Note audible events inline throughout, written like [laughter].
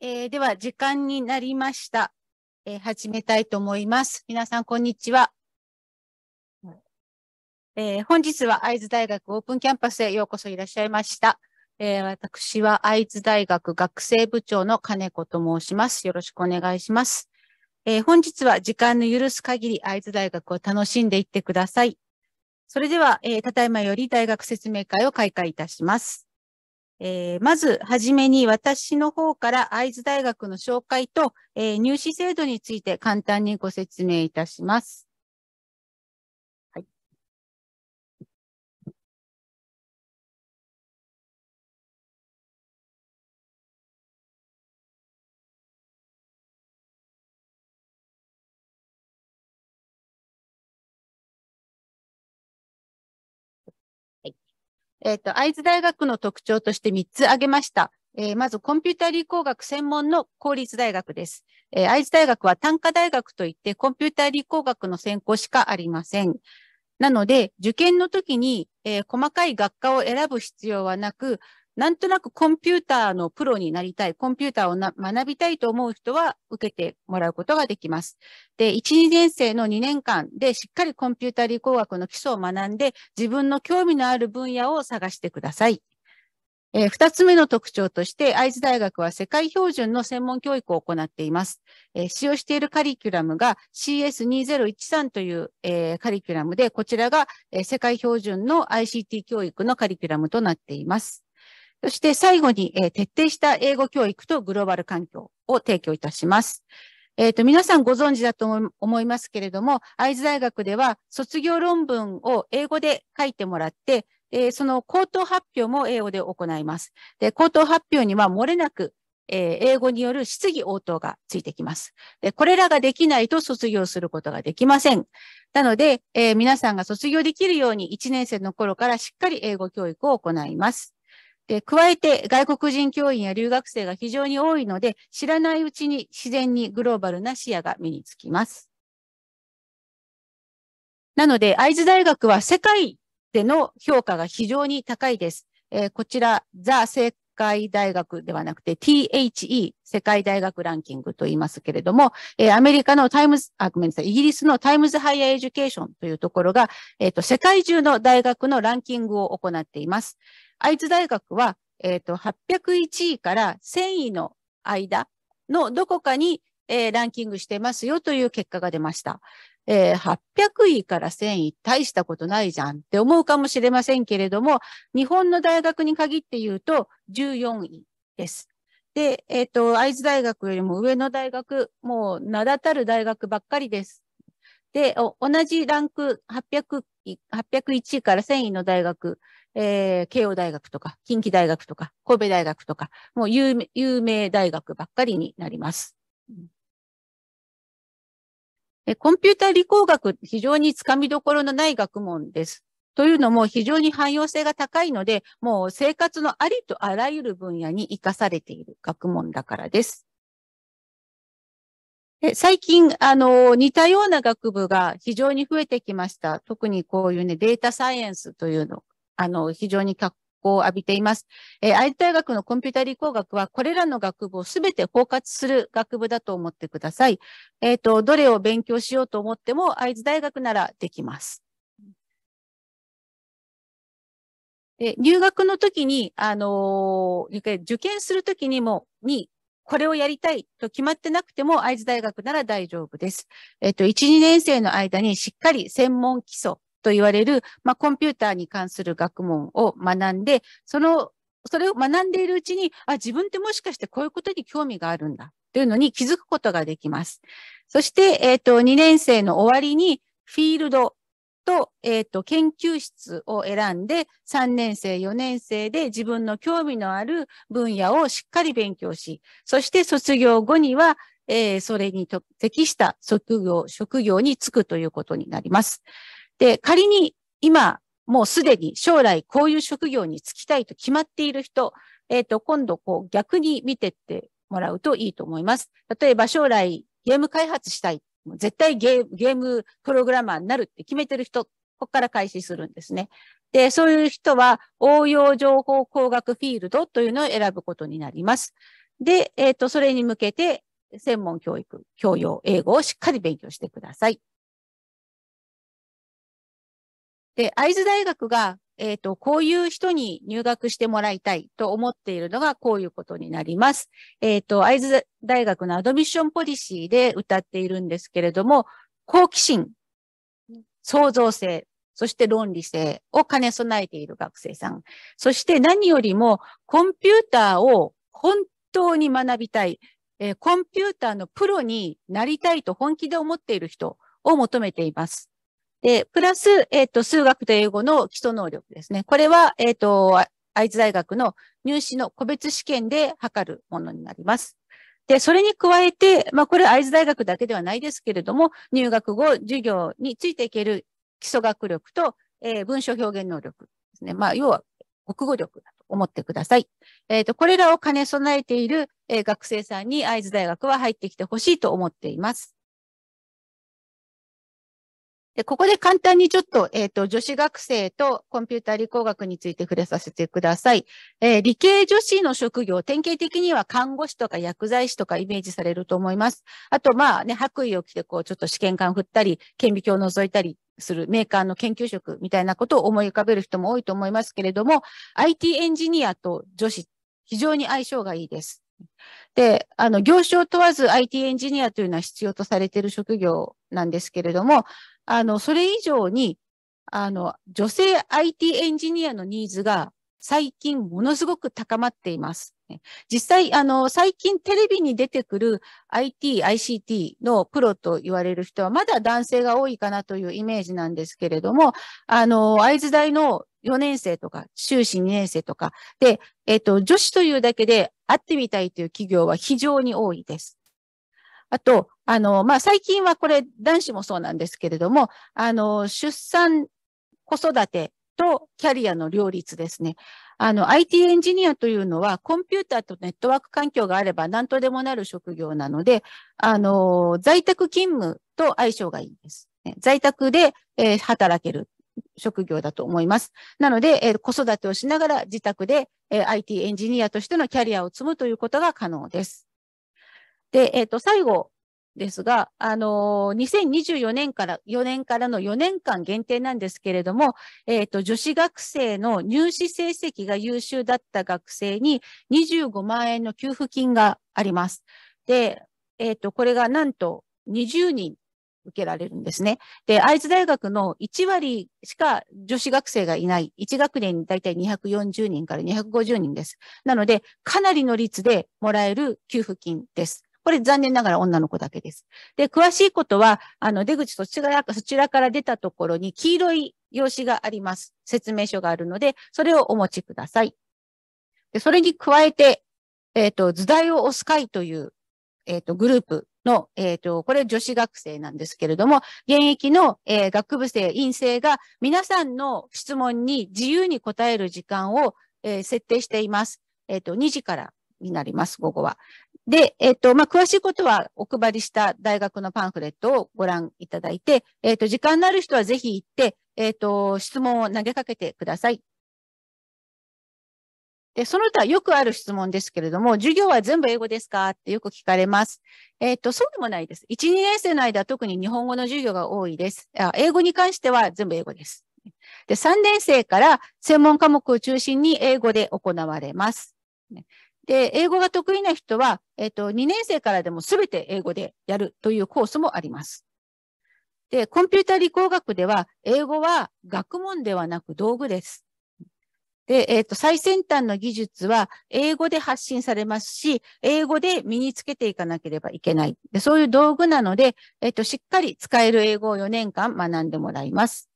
えー、では、時間になりました。えー、始めたいと思います。皆さん、こんにちは。えー、本日は会津大学オープンキャンパスへようこそいらっしゃいました。えー、私は会津大学学生部長の金子と申します。よろしくお願いします。えー、本日は時間の許す限り会津大学を楽しんでいってください。それでは、えただいまより大学説明会を開会いたします。えー、まず、はじめに私の方から会津大学の紹介と、えー、入試制度について簡単にご説明いたします。えっ、ー、と、会津大学の特徴として3つ挙げました。えー、まず、コンピュータ理工学専門の公立大学です。えー、会津大学は単科大学といって、コンピュータ理工学の専攻しかありません。なので、受験の時に、えー、細かい学科を選ぶ必要はなく、なんとなくコンピューターのプロになりたい、コンピューターを学びたいと思う人は受けてもらうことができます。で、1、2年生の2年間でしっかりコンピュータ理工学の基礎を学んで、自分の興味のある分野を探してください。えー、2つ目の特徴として、会津大学は世界標準の専門教育を行っています。えー、使用しているカリキュラムが CS2013 という、えー、カリキュラムで、こちらが、え世界標準の ICT 教育のカリキュラムとなっています。そして最後に、えー、徹底した英語教育とグローバル環境を提供いたします。えっ、ー、と、皆さんご存知だと思いますけれども、会津大学では卒業論文を英語で書いてもらって、えー、その口頭発表も英語で行います。で、口頭発表には漏れなく、えー、英語による質疑応答がついてきます。で、これらができないと卒業することができません。なので、えー、皆さんが卒業できるように1年生の頃からしっかり英語教育を行います。え加えて外国人教員や留学生が非常に多いので、知らないうちに自然にグローバルな視野が身につきます。なので、会津大学は世界での評価が非常に高いです。えー、こちら、ザ・世界大学ではなくて THE、世界大学ランキングと言いますけれども、えー、アメリカのタイムズ、あ、ごめんなさい、イギリスのタイムズ・ハイアー・エデュケーションというところが、えっ、ー、と、世界中の大学のランキングを行っています。愛知大学は、えっ、ー、と、801位から1000位の間のどこかに、えー、ランキングしてますよという結果が出ました。えー、800位から1000位大したことないじゃんって思うかもしれませんけれども、日本の大学に限って言うと14位です。で、えっ、ー、と、愛知大学よりも上の大学、もう名だたる大学ばっかりです。で、同じランク800、801位から1000位の大学えー、慶応大学とか、近畿大学とか、神戸大学とか、もう有名有名大学ばっかりになります。コンピューター理工学、非常につかみどころのない学問です。というのも非常に汎用性が高いので、もう生活のありとあらゆる分野に活かされている学問だからです。で最近、あの、似たような学部が非常に増えてきました。特にこういうね、データサイエンスというのあの、非常に格好を浴びています。えー、愛知大学のコンピュータ理工学は、これらの学部をすべて包括する学部だと思ってください。えっ、ー、と、どれを勉強しようと思っても、愛知大学ならできます。で入学の時に、あのー、受験するときにも、に、これをやりたいと決まってなくても、会津大学なら大丈夫です。えっと、1、2年生の間にしっかり専門基礎、と言われる、まあ、コンピューターに関する学問を学んで、その、それを学んでいるうちに、あ、自分ってもしかしてこういうことに興味があるんだというのに気づくことができます。そして、えっ、ー、と、2年生の終わりにフィールドと、えっ、ー、と、研究室を選んで、3年生、4年生で自分の興味のある分野をしっかり勉強し、そして卒業後には、えー、それに適した職業、職業に就くということになります。で、仮に今、もうすでに将来こういう職業に就きたいと決まっている人、えっ、ー、と、今度こう逆に見てってもらうといいと思います。例えば将来ゲーム開発したい。絶対ゲームプログラマーになるって決めてる人、ここから開始するんですね。で、そういう人は応用情報工学フィールドというのを選ぶことになります。で、えっ、ー、と、それに向けて専門教育、教養、英語をしっかり勉強してください。で、会津大学が、えっ、ー、と、こういう人に入学してもらいたいと思っているのがこういうことになります。えっ、ー、と、会津大学のアドミッションポリシーで歌っているんですけれども、好奇心、創造性、そして論理性を兼ね備えている学生さん。そして何よりもコンピューターを本当に学びたい。えー、コンピューターのプロになりたいと本気で思っている人を求めています。で、プラス、えっ、ー、と、数学と英語の基礎能力ですね。これは、えっ、ー、と、愛知大学の入試の個別試験で測るものになります。で、それに加えて、まあ、これ会津大学だけではないですけれども、入学後、授業についていける基礎学力と、えー、文章表現能力ですね。まあ、要は、国語力だと思ってください。えっ、ー、と、これらを兼ね備えている、えー、学生さんに会津大学は入ってきてほしいと思っています。ここで簡単にちょっと、えっ、ー、と、女子学生とコンピュータ理工学について触れさせてください。えー、理系女子の職業、典型的には看護師とか薬剤師とかイメージされると思います。あと、まあね、白衣を着て、こう、ちょっと試験管振ったり、顕微鏡を覗いたりするメーカーの研究職みたいなことを思い浮かべる人も多いと思いますけれども、IT エンジニアと女子、非常に相性がいいです。で、あの、業種を問わず IT エンジニアというのは必要とされている職業なんですけれども、あの、それ以上に、あの、女性 IT エンジニアのニーズが最近ものすごく高まっています。実際、あの、最近テレビに出てくる IT、ICT のプロと言われる人はまだ男性が多いかなというイメージなんですけれども、あの、会津大の4年生とか、修士2年生とか、で、えっ、と、女子というだけで会ってみたいという企業は非常に多いです。あと、あの、まあ、最近はこれ男子もそうなんですけれども、あの、出産、子育てとキャリアの両立ですね。あの、IT エンジニアというのは、コンピューターとネットワーク環境があれば何とでもなる職業なので、あの、在宅勤務と相性がいいです。在宅で、えー、働ける職業だと思います。なので、えー、子育てをしながら自宅で、えー、IT エンジニアとしてのキャリアを積むということが可能です。で、えっ、ー、と、最後ですが、あのー、2024年から、4年からの4年間限定なんですけれども、えっ、ー、と、女子学生の入試成績が優秀だった学生に25万円の給付金があります。で、えっ、と、これがなんと20人受けられるんですね。で、会津大学の1割しか女子学生がいない、1学年にだいたい240人から250人です。なので、かなりの率でもらえる給付金です。これ残念ながら女の子だけです。で、詳しいことは、あの、出口そちらそちらから出たところに黄色い用紙があります。説明書があるので、それをお持ちください。で、それに加えて、えっ、ー、と、図題を押す会という、えっ、ー、と、グループの、えっ、ー、と、これ女子学生なんですけれども、現役の、えー、学部生、院生が皆さんの質問に自由に答える時間を、えー、設定しています。えっ、と、2時からになります、午後は。で、えっ、ー、と、まあ、詳しいことはお配りした大学のパンフレットをご覧いただいて、えっ、ー、と、時間のある人はぜひ行って、えっ、ー、と、質問を投げかけてください。で、その他よくある質問ですけれども、授業は全部英語ですかってよく聞かれます。えっ、と、そうでもないです。1、2年生の間は特に日本語の授業が多いです。あ英語に関しては全部英語です。で、3年生から専門科目を中心に英語で行われます。で、英語が得意な人は、えっ、と、2年生からでも全て英語でやるというコースもあります。で、コンピュータ理工学では、英語は学問ではなく道具です。で、えっ、ー、と、最先端の技術は英語で発信されますし、英語で身につけていかなければいけない。でそういう道具なので、えっ、ー、と、しっかり使える英語を4年間学んでもらいます。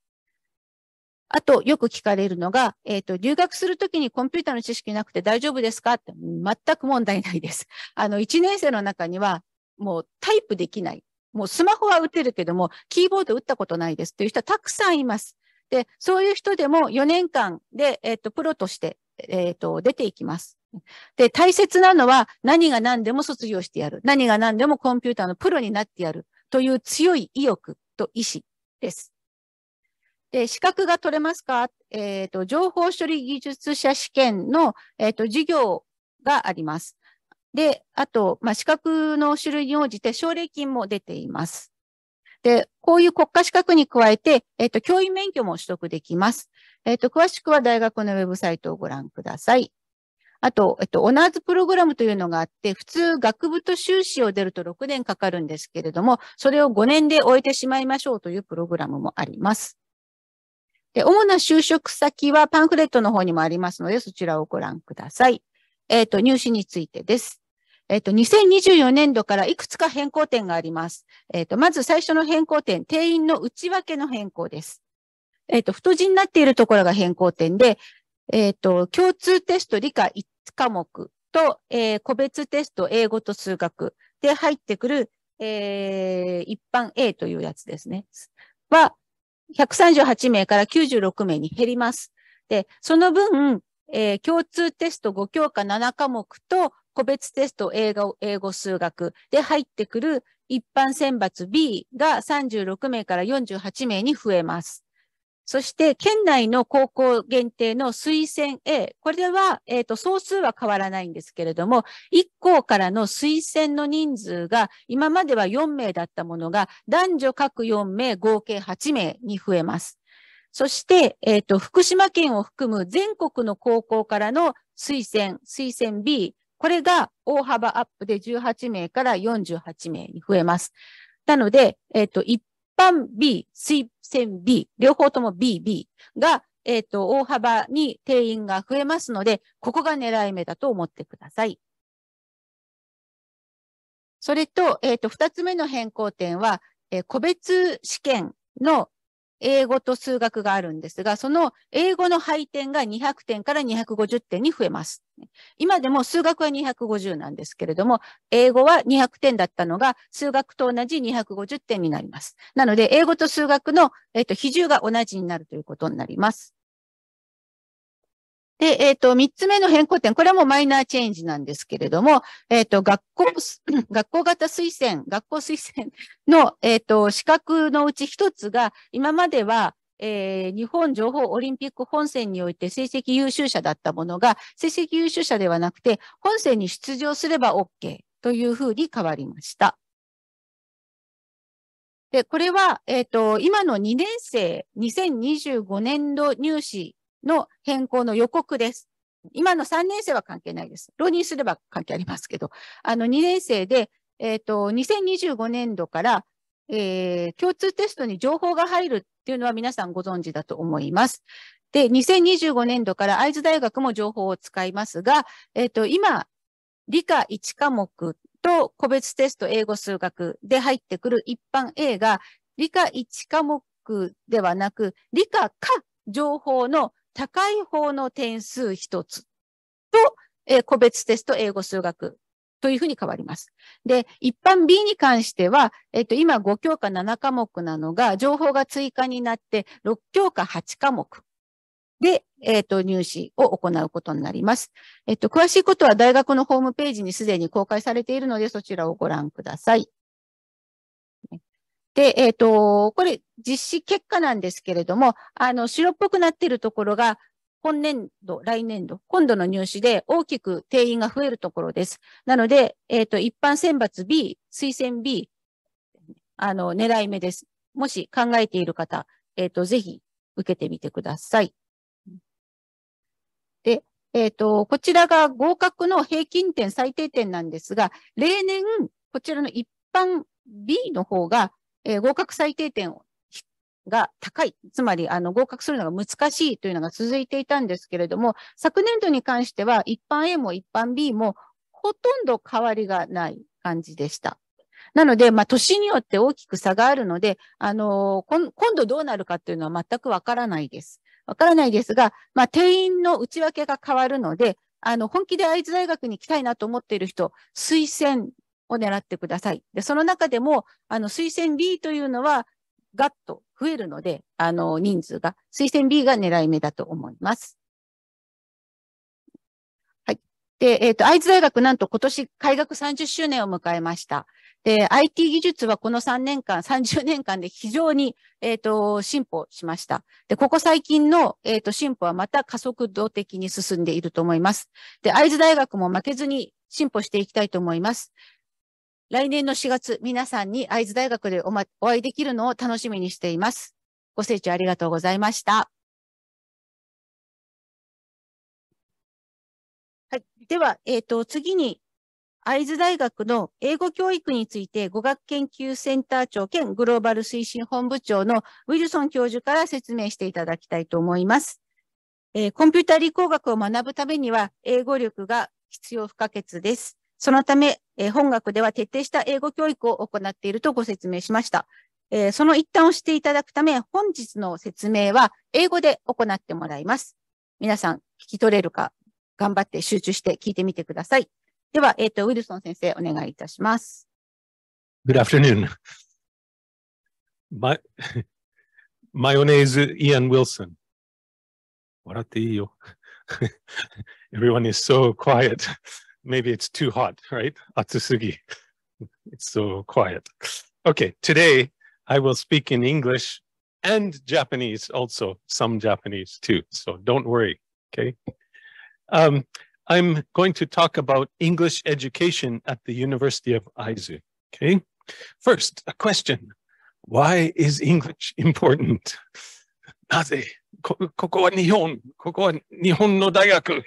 あと、よく聞かれるのが、えっ、ー、と、留学するときにコンピューターの知識なくて大丈夫ですかって、全く問題ないです。[laughs] あの、1年生の中には、もうタイプできない。もうスマホは打てるけども、キーボード打ったことないですっていう人はたくさんいます。で、そういう人でも4年間で、えっ、ー、と、プロとして、えっ、ー、と、出ていきます。で、大切なのは何が何でも卒業してやる。何が何でもコンピューターのプロになってやる。という強い意欲と意志です。で、資格が取れますかえっ、ー、と、情報処理技術者試験の、えっ、ー、と、授業があります。で、あと、まあ、資格の種類に応じて奨励金も出ています。で、こういう国家資格に加えて、えっ、ー、と、教員免許も取得できます。えっ、と、詳しくは大学のウェブサイトをご覧ください。あと、えっと、オナーズプログラムというのがあって、普通学部と修士を出ると6年かかるんですけれども、それを5年で終えてしまいましょうというプログラムもあります。で、主な就職先はパンフレットの方にもありますので、そちらをご覧ください。えっ、ー、と、入試についてです。えっ、ー、と、2024年度からいくつか変更点があります。えっ、ー、と、まず最初の変更点、定員の内訳の変更です。えっ、と、太字になっているところが変更点で、えっ、と、共通テスト理科1科目と、え個別テスト英語と数学で入ってくる、え一般 A というやつですね。は、138名から96名に減ります。で、その分、えー、共通テスト5教科7科目と個別テスト英語、英語数学で入ってくる一般選抜 B が36名から48名に増えます。そして、県内の高校限定の推薦 A、これでは、えっ、ー、と、総数は変わらないんですけれども、1校からの推薦の人数が、今までは4名だったものが、男女各4名、合計8名に増えます。そして、えっ、ー、と、福島県を含む全国の高校からの推薦、推薦 B、これが大幅アップで18名から48名に増えます。なので、えっ、ー、と、一般 B、推薦 B、両方とも BB が、えっ、ー、と、大幅に定員が増えますので、ここが狙い目だと思ってください。それと、えっ、ー、と、二つ目の変更点は、えー、個別試験の英語と数学があるんですが、その英語の配点が200点から250点に増えます。今でも数学は250なんですけれども、英語は200点だったのが、数学と同じ250点になります。なので、英語と数学の、えっと、比重が同じになるということになります。で、えっ、ー、と、三つ目の変更点、これはもうマイナーチェンジなんですけれども、えっ、ー、と、学校、[clears throat] 学校型推薦、学校推薦の、えっ、ー、と、資格のうち一つが、今までは、え日本情報オリンピック本選において成績優秀者だったものが、成績優秀者ではなくて、本選に出場すれば OK というふうに変わりました。で、これは、えっ、と、今の2年生、2025年度入試の変更の予告です。今の3年生は関係ないです。浪人すれば関係ありますけど、あの2年生で、えっ、ー、と、2025年度から、えー、共通テストに情報が入るっていうのは皆さんご存知だと思います。で、2025年度から会津大学も情報を使いますが、えっ、ー、と、今、理科1科目と個別テスト英語数学で入ってくる一般 A が、理科1科目ではなく、理科か情報の高い方の点数一つと、えー、個別テスト英語数学というふうに変わります。で、一般 B に関しては、えっ、ー、と、今5教科7科目なのが、情報が追加になって6教科8科目で、えっ、ー、と、入試を行うことになります。えっ、ー、と、詳しいことは大学のホームページにすでに公開されているので、そちらをご覧ください。で、えっ、ー、と、これ実施結果なんですけれども、あの、白っぽくなっているところが、今年度、来年度、今度の入試で大きく定員が増えるところです。なので、えっ、ー、と、一般選抜 B、推薦 B、あの、狙い目です。もし考えている方、えっ、ー、と、ぜひ受けてみてください。で、えっ、ー、と、こちらが合格の平均点、最低点なんですが、例年、こちらの一般 B の方がえー、合格最低点が高い、つまりあの合格するのが難しいというのが続いていたんですけれども、昨年度に関しては一般 A も一般 B もほとんど変わりがない感じでした。なので、まあ、年によって大きく差があるので、あのー、今度どうなるかというのは全くわからないです。わからないですが、まあ、定員の内訳が変わるので、あの、本気で会津大学に行きたいなと思っている人、推薦を狙ってください。で、その中でも、あの、推薦 B というのは、ガッと増えるので、あの、人数が、推薦 B が狙い目だと思います。はい。で、えっ、ー、と、会津大学なんと今年開学30周年を迎えました。で、IT 技術はこの3年間、30年間で非常に、えっ、ー、と、進歩しました。で、ここ最近の、えっ、ー、と、進歩はまた加速度的に進んでいると思います。で、会津大学も負けずに進歩していきたいと思います。来年の4月、皆さんに会津大学でお,、ま、お会いできるのを楽しみにしています。ご清聴ありがとうございました。はい。では、えっ、ー、と、次に、会津大学の英語教育について語学研究センター長兼グローバル推進本部長のウィルソン教授から説明していただきたいと思います。えー、コンピュータ理工学を学ぶためには英語力が必要不可欠です。そのため、えー、本学では徹底した英語教育を行っているとご説明しました。えー、その一端をしていただくため、本日の説明は英語で行ってもらいます。皆さん、聞き取れるか、頑張って集中して聞いてみてください。では、えっ、ー、と、ウィルソン先生、お願いいたします。Good afternoon. My, [laughs] my o n n is Ian Wilson. 笑っていいよ。[laughs] Everyone is so quiet. maybe it's too hot, [laughs] right? Atsusugi. [laughs] it's so quiet. Okay, today I will speak in English and Japanese also, some Japanese too. So don't worry, okay? Um, I'm going to talk about English education at the University of Aizu, okay? First, a question. Why is English [laughs] important? なぜここは日本、ここは日本の大学。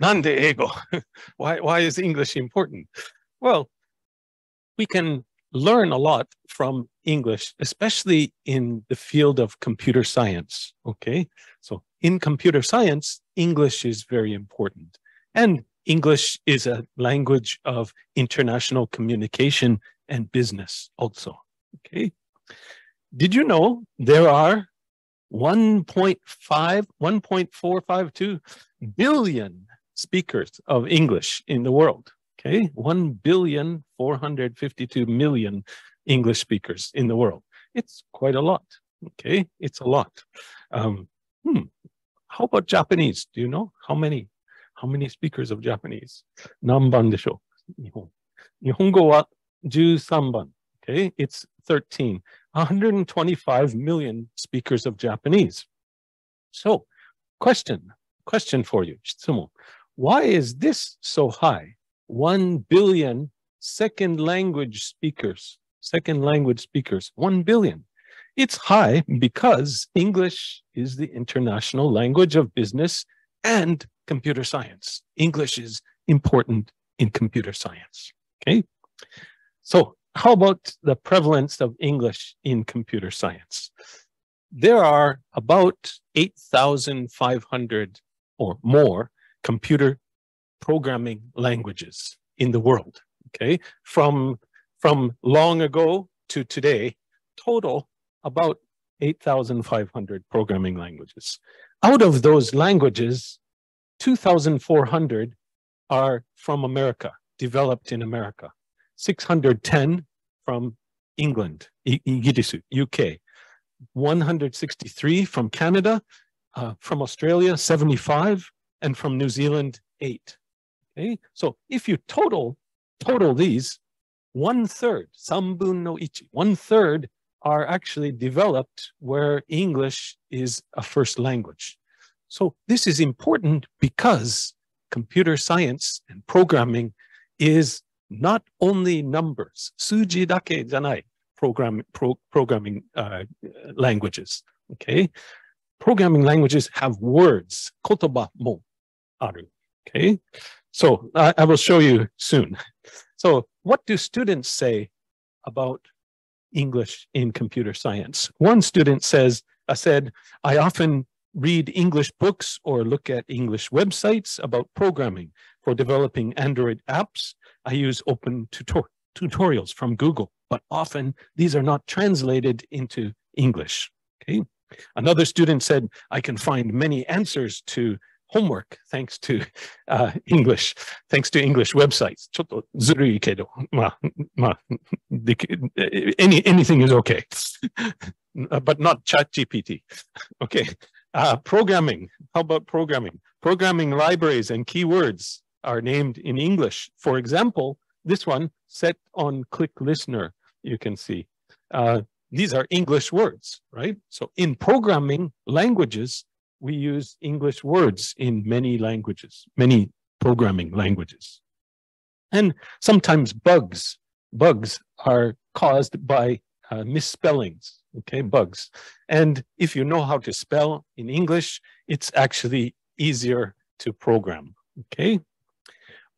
nande ego? [laughs] why, why is English important? Well, we can learn a lot from English, especially in the field of computer science. Okay. So in computer science, English is very important. And English is a language of international communication and business also. Okay. Did you know there are 1.5, 1.452 billion speakers of English in the world. Okay, 1 billion 452 million English speakers in the world. It's quite a lot. Okay, it's a lot. Um, hmm. How about Japanese? Do you know how many? How many speakers of Japanese? Nanban desho. Okay, it's 13. 125 million speakers of Japanese. So, question, question for you, 質問。why is this so high? 1 billion second language speakers, second language speakers, 1 billion. It's high because English is the international language of business and computer science. English is important in computer science. Okay. So, how about the prevalence of English in computer science? There are about 8,500 or more computer programming languages in the world, okay? From, from long ago to today, total about 8,500 programming languages. Out of those languages, 2,400 are from America, developed in America. 610 from England, UK. 163 from Canada, uh, from Australia, 75 and from New Zealand, eight. Okay, so if you total, total these, one third, sambun no ichi, one third are actually developed where English is a first language. So this is important because computer science and programming is not only numbers, suji dake janai, program, pro, programming uh, languages, okay? Programming languages have words, kotoba mo, aru. Okay, so I, I will show you soon. So what do students say about English in computer science? One student says, I said, I often read English books or look at English websites about programming for developing Android apps. I use open tutor tutorials from Google, but often these are not translated into English. Okay. Another student said, I can find many answers to homework thanks to uh, English, thanks to English websites. Any anything is okay. Uh, but not ChatGPT. Okay. Uh, programming. How about programming? Programming libraries and keywords are named in English. For example, this one, set on click listener, you can see. Uh, these are English words, right? So in programming languages, we use English words in many languages, many programming languages. And sometimes bugs, bugs are caused by uh, misspellings, okay, bugs. And if you know how to spell in English, it's actually easier to program, okay?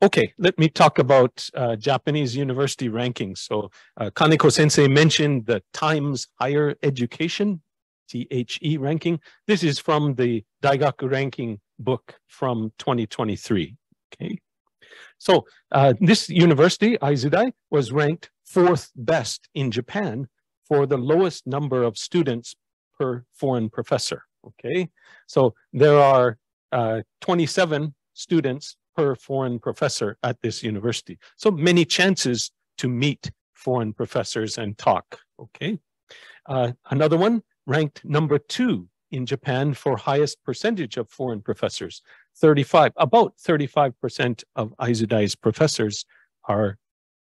Okay, let me talk about uh, Japanese university rankings. So uh, Kaneko-sensei mentioned the Times Higher Education THE ranking. This is from the Daigaku ranking book from 2023. Okay. So uh, this university, Aizudai, was ranked fourth best in Japan for the lowest number of students per foreign professor. Okay, so there are uh, 27 students per foreign professor at this university. So many chances to meet foreign professors and talk. Okay, uh, another one, ranked number two in Japan for highest percentage of foreign professors. 35, about 35% of Aizudai's professors are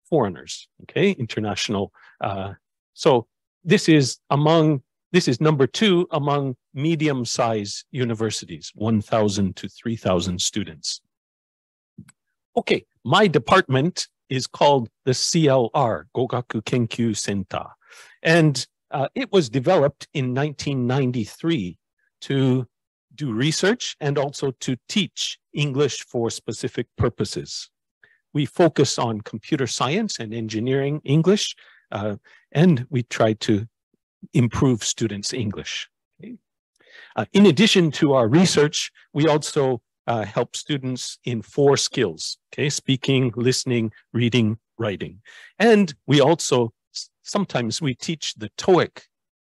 foreigners, okay, international. Uh, so this is among, this is number two among medium size universities, 1,000 to 3,000 students. Okay, my department is called the CLR, Gogaku Kenkyu Center. And uh, it was developed in 1993 to do research and also to teach English for specific purposes. We focus on computer science and engineering English, uh, and we try to improve students' English. Okay. Uh, in addition to our research, we also uh, help students in four skills, okay, speaking, listening, reading, writing. And we also sometimes we teach the TOEIC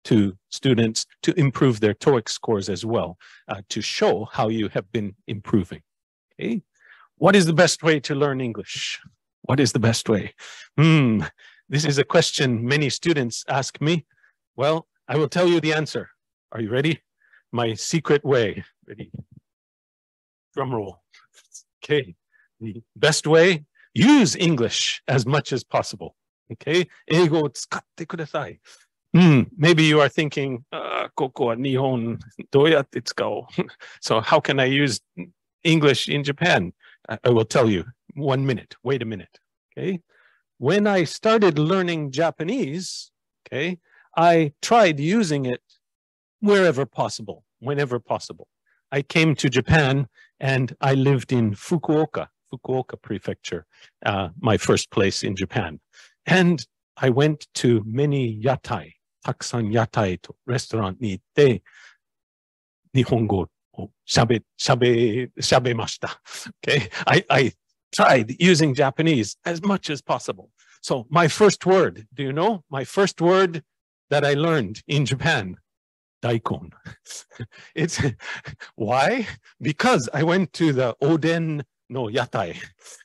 to students to improve their TOEIC scores as well, uh, to show how you have been improving. Okay? What is the best way to learn English? What is the best way? Hmm, this is a question many students ask me. Well, I will tell you the answer. Are you ready? My secret way. Ready? Drum roll. Okay. The best way, use English as much as possible. Okay, Maybe you are thinking, uh, ここは日本、どうやって使おう [laughs] ?So, how can I use English in Japan? I, I will tell you. One minute. Wait a minute. Okay. When I started learning Japanese, okay, I tried using it wherever possible, whenever possible. I came to Japan and I lived in Fukuoka, Fukuoka Prefecture, uh, my first place in Japan. And I went to many yatai, taksan yatai to restaurant. とレストランに行って、日本語を喋、喋、喋ました。Okay? I, I tried using Japanese as much as possible. So my first word, do you know? My first word that I learned in Japan, daikon. [laughs] it's [laughs] why? Because I went to the Oden no, yatai.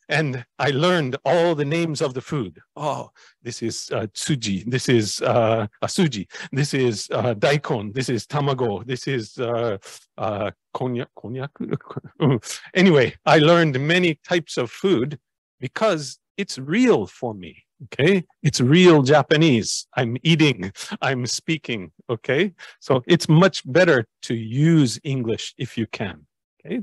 And I learned all the names of the food. Oh, this is uh, tsuji, this is uh, asuji, this is uh, daikon, this is tamago, this is uh, uh, [laughs] mm. anyway, I learned many types of food because it's real for me. Okay, it's real Japanese. I'm eating, I'm speaking. Okay, so it's much better to use English if you can. Okay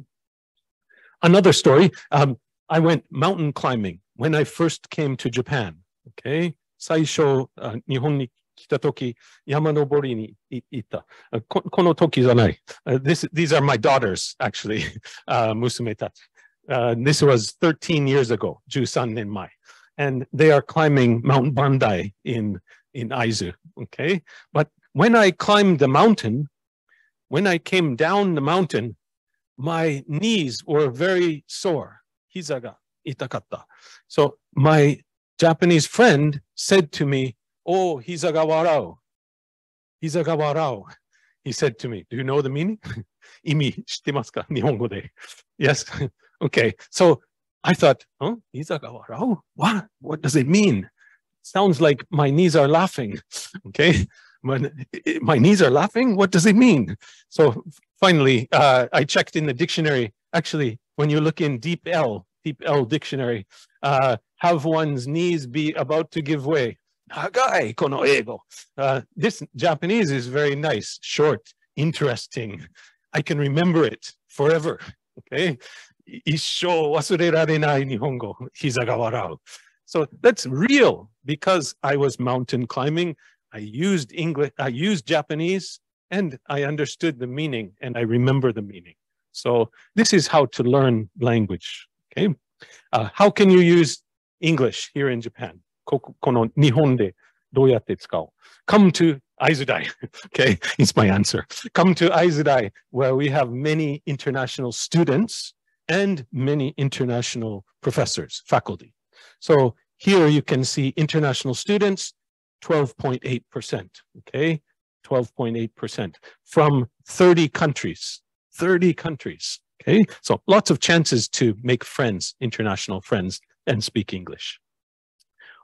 another story. Um, I went mountain climbing when I first came to Japan. Okay, 最初、uh, 日本に来た時、山登りに行った。Uh, こ,この時じゃない。Uh, this, these are my daughters, actually, [laughs] uh, 娘たち。Uh, this was 13 years ago, 13年前。And they are climbing Mount Bandai in, in Aizu. Okay, but when I climbed the mountain, when I came down the mountain, my knees were very sore. Hizaga itakata. So my Japanese friend said to me, Oh, hizaga warao. Hizaga He said to me, Do you know the meaning? [laughs] Imi shitemasu ka? Nihongo de. [laughs] Yes. [laughs] okay. So I thought, huh? Hizaga warao? What? What does it mean? Sounds like my knees are laughing. okay. My, my knees are laughing. What does it mean? So finally, uh, I checked in the dictionary. Actually, when you look in Deep L, Deep L dictionary, uh, have one's knees be about to give way. Hagai kono ego. Uh, this Japanese is very nice, short, interesting. I can remember it forever. Okay. Isho wasurerenai nihongo, hizagawarau. So that's real because I was mountain climbing. I used English, I used Japanese and I understood the meaning and I remember the meaning. So this is how to learn language. Okay, uh, how can you use English here in Japan? この日本でどうやって使おう Come to Aizudai. [laughs] okay, it's my answer. Come to Aizudai, where we have many international students and many international professors, faculty. So here you can see international students, 12.8%. Okay, 12.8% from 30 countries, 30 countries. Okay, so lots of chances to make friends, international friends, and speak English.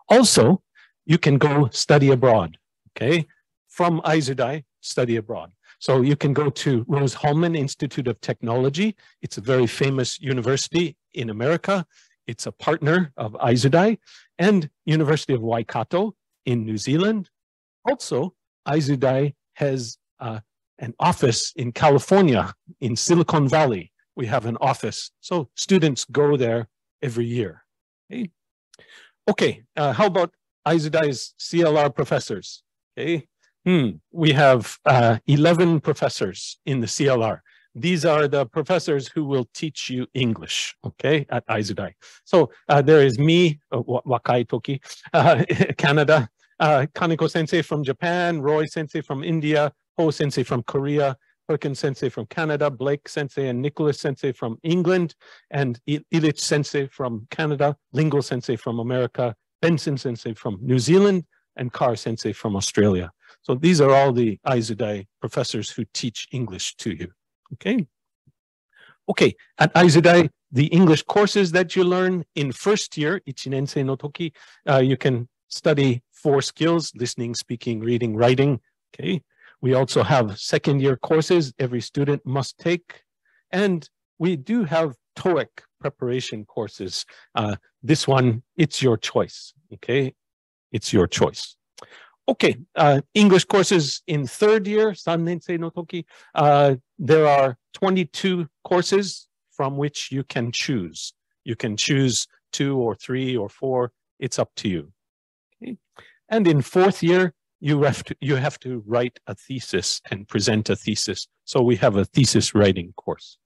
Also, you can go study abroad. Okay, from Izodai, study abroad. So you can go to Rose Holman Institute of Technology. It's a very famous university in America. It's a partner of Izodai, and University of Waikato in New Zealand. Also, Izudai has uh, an office in California, in Silicon Valley. We have an office. So students go there every year. Okay, okay. Uh, how about Izudai's CLR professors? Okay, hmm. we have uh, 11 professors in the CLR. These are the professors who will teach you English, okay, at Izudai. So uh, there is me, uh, Wakai Toki, uh, [laughs] Canada uh, Kaneko Sensei from Japan, Roy Sensei from India, Ho Sensei from Korea, Perkins Sensei from Canada, Blake Sensei and Nicholas Sensei from England, and Ilitch Sensei from Canada, Lingo Sensei from America, Benson Sensei from New Zealand, and Carr Sensei from Australia. So these are all the Aizudai professors who teach English to you, okay? Okay, at Aizudai, the English courses that you learn in first year, Ichinensei no Toki, uh, you can study four skills, listening, speaking, reading, writing, okay? We also have second year courses every student must take. And we do have TOEIC preparation courses. Uh, this one, it's your choice, okay? It's your choice. Okay, uh, English courses in third year, Sanensei no Toki, uh, there are 22 courses from which you can choose. You can choose two or three or four, it's up to you. And in fourth year, you have to, you have to write a thesis and present a thesis. So we have a thesis writing course.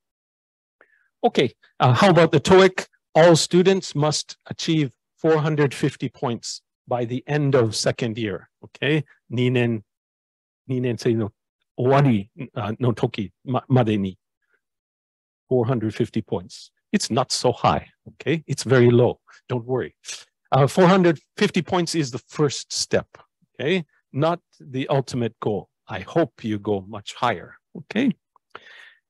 Okay, uh, how about the TOEIC? All students must achieve 450 points by the end of second year. Okay, ninen, ninen say no, owari uh, no toki made ni. 450 points. It's not so high. Okay, it's very low. Don't worry. Uh, 450 points is the first step, okay? Not the ultimate goal. I hope you go much higher, okay?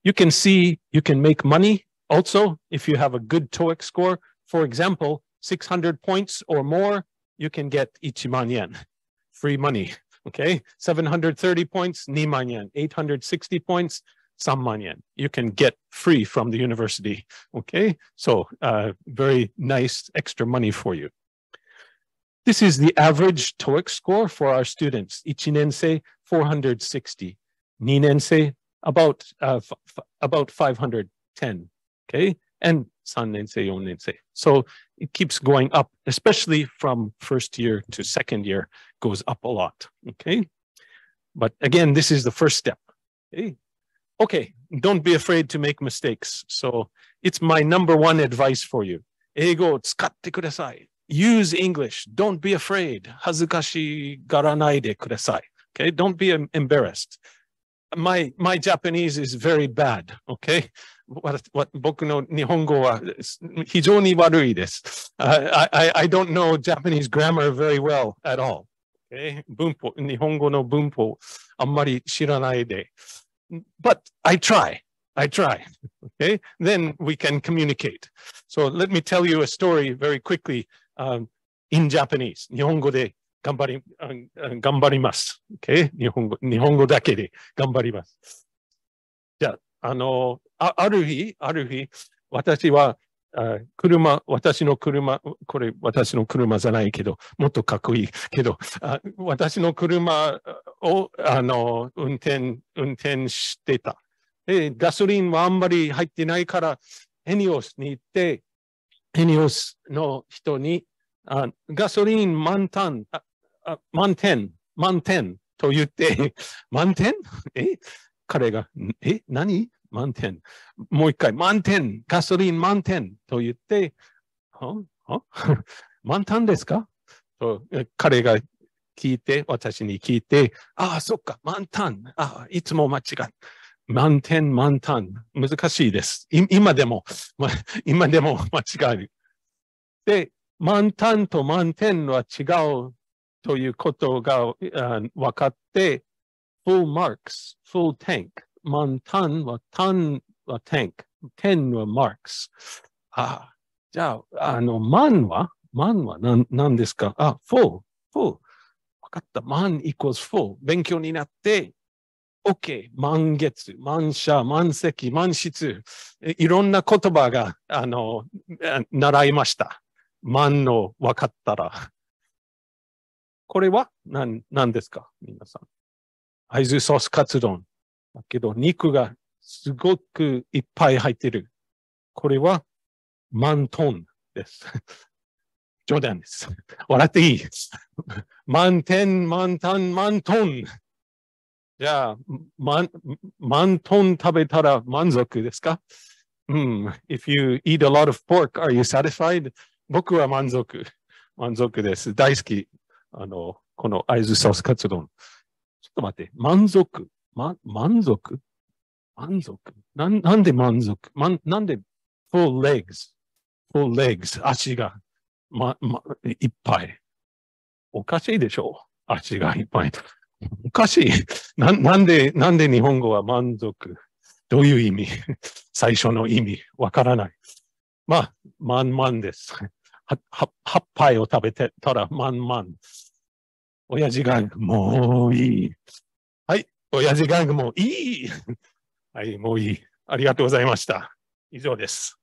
You can see you can make money also if you have a good TOEIC score. For example, 600 points or more, you can get ichiman yen, free money, okay? 730 points, niman yen. 860 points, samman yen. You can get free from the university, okay? So uh, very nice extra money for you. This is the average TOEIC score for our students. Ichinense, 460. Ninense, about, uh, about 510, okay? And Sannense, Yonense. So it keeps going up, especially from first year to second year, goes up a lot, okay? But again, this is the first step, okay? Okay, don't be afraid to make mistakes. So it's my number one advice for you. Ego, tsukatte kudasai. Use English. Don't be afraid. Hazukashi garanai de kudasai. Okay, don't be embarrassed. My my Japanese is very bad. Okay, what what boku no nihongo wa hijoni warui desu. I I don't know Japanese grammar very well at all. Okay, bunpo nihongo no bunpo amari shiranai de. But I try. I try. Okay, then we can communicate. So let me tell you a story very quickly u in Japanese 日本語で頑張り頑張ります、okay? 日本語。日本語だけで頑張ります。じゃあ、あの、あある日、ある日、私はあ車、私の車、これ私の車じゃないけど、もっとかっこいいけど、あ私の車をあの運転、運転してた。で、ガソリンはあんまり入ってないから、ヘニオスに行って、エニオスの人にあガソリン満タン、あ満点、満点と言って、[laughs] 満点え彼が、え何満点。もう一回、満点、ガソリン満点と言って、はは [laughs] 満タンですかと彼が聞いて、私に聞いて、ああ、そっか、満タン。ああ、いつも間違っ満点満タン。難しいです。今でも、ま、今でも [laughs] 間違える。で、満タンと満点は違うということが分かって、full marks, full tank。満タンはタンは tank。点は marks。ああ。じゃあ、あの、満は満は何何ですかあ、full, full。分かった。満 equals full。勉強になって、OK、満月、満車、満席、満室、いろんな言葉が、あの、習いました。満の分かったら。これは何何ですか皆さん。イズソースカツ丼。だけど、肉がすごくいっぱい入ってる。これは満トンです。冗談です。笑っていい。満点、満タン、満トン。じゃあ、まんトン食べたら満足ですかうん。If you eat a lot of pork, are you satisfied? 僕は満足。満足です。大好き。あの、このイズソースカツ丼。ちょっと待って。満足。ま、満足満足なん、なんで満足ま、なんで full legs? full legs. 足が、ま、ま、いっぱい。おかしいでしょう足がいっぱい。おかしい。[laughs] な、なんで、なんで日本語は満足どういう意味 [laughs] 最初の意味わからない。まあ、まんです。[laughs] は、は、ぱいを食べてたら満々。親父グ、もういい。はい、親父グ、もういい。はい、もういい。ありがとうございました。以上です。